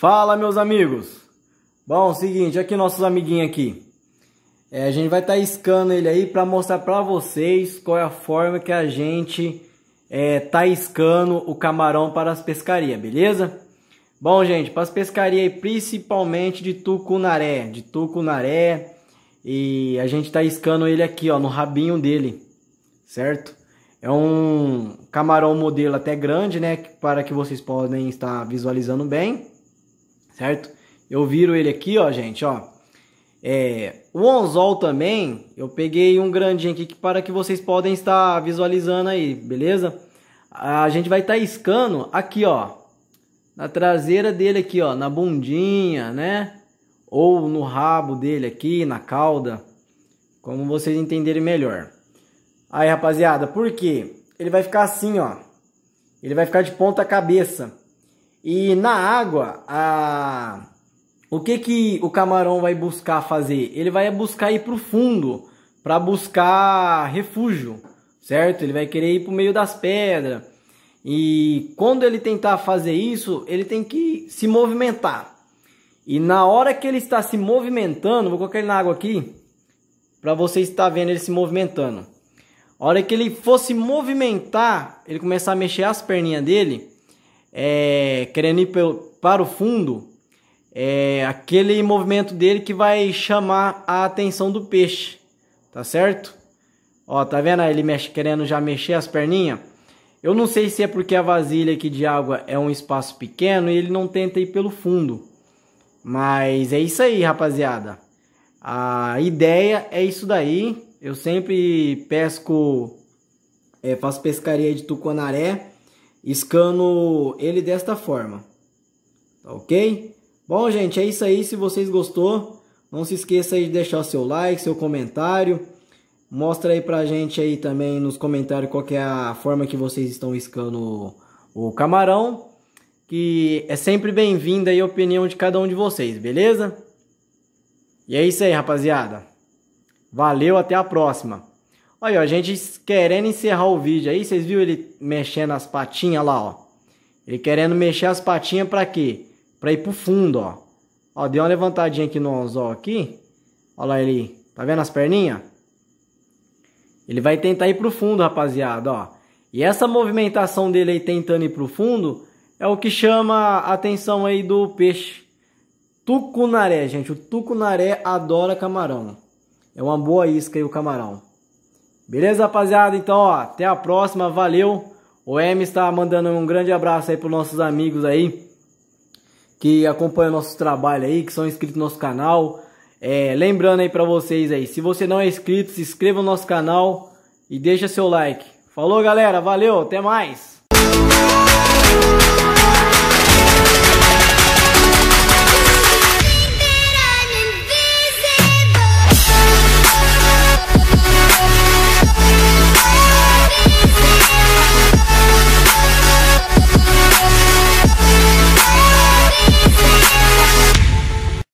Fala, meus amigos! Bom, seguinte, aqui nossos amiguinhos aqui. É, a gente vai estar tá escando ele aí para mostrar para vocês qual é a forma que a gente é, tá escando o camarão para as pescarias, beleza? Bom, gente, para as pescarias principalmente de tucunaré, de tucunaré, e a gente tá escando ele aqui, ó, no rabinho dele, certo? É um camarão modelo até grande, né, para que vocês podem estar visualizando bem certo? Eu viro ele aqui, ó, gente, ó. É, o anzol também, eu peguei um grandinho aqui para que vocês podem estar visualizando aí, beleza? A gente vai tá estar iscando aqui, ó, na traseira dele aqui, ó, na bundinha, né? Ou no rabo dele aqui, na cauda, como vocês entenderem melhor. Aí, rapaziada, por quê? Ele vai ficar assim, ó. Ele vai ficar de ponta cabeça. E na água, a... o que, que o camarão vai buscar fazer? Ele vai buscar ir para o fundo, para buscar refúgio, certo? Ele vai querer ir para o meio das pedras. E quando ele tentar fazer isso, ele tem que se movimentar. E na hora que ele está se movimentando, vou colocar ele na água aqui, para você estar vendo ele se movimentando. A hora que ele for se movimentar, ele começar a mexer as perninhas dele, é, querendo ir pelo, para o fundo, é aquele movimento dele que vai chamar a atenção do peixe, tá certo? Ó, tá vendo ele mexe, querendo já mexer as perninhas? Eu não sei se é porque a vasilha aqui de água é um espaço pequeno e ele não tenta ir pelo fundo. Mas é isso aí, rapaziada. A ideia é isso daí. Eu sempre pesco, é, faço pescaria de tucunaré escano ele desta forma. Tá ok? Bom, gente, é isso aí. Se vocês gostou, não se esqueça aí de deixar o seu like, seu comentário. Mostra aí pra gente aí também nos comentários qual é a forma que vocês estão escando o camarão. Que é sempre bem-vinda aí a opinião de cada um de vocês, beleza? E é isso aí, rapaziada. Valeu, até a próxima. Olha, a gente querendo encerrar o vídeo aí, vocês viram ele mexendo as patinhas lá, ó. Ele querendo mexer as patinhas pra quê? Pra ir pro fundo, ó. Ó, deu uma levantadinha aqui no anzol aqui. Olha lá ele, tá vendo as perninhas? Ele vai tentar ir pro fundo, rapaziada, ó. E essa movimentação dele aí tentando ir pro fundo é o que chama a atenção aí do peixe. Tucunaré, gente. O tucunaré adora camarão. É uma boa isca aí o camarão. Beleza, rapaziada? Então, ó, até a próxima, valeu. O M está mandando um grande abraço aí para os nossos amigos aí que acompanham nosso trabalho aí, que são inscritos no nosso canal. É, lembrando aí para vocês aí, se você não é inscrito, se inscreva no nosso canal e deixa seu like. Falou, galera, valeu, até mais.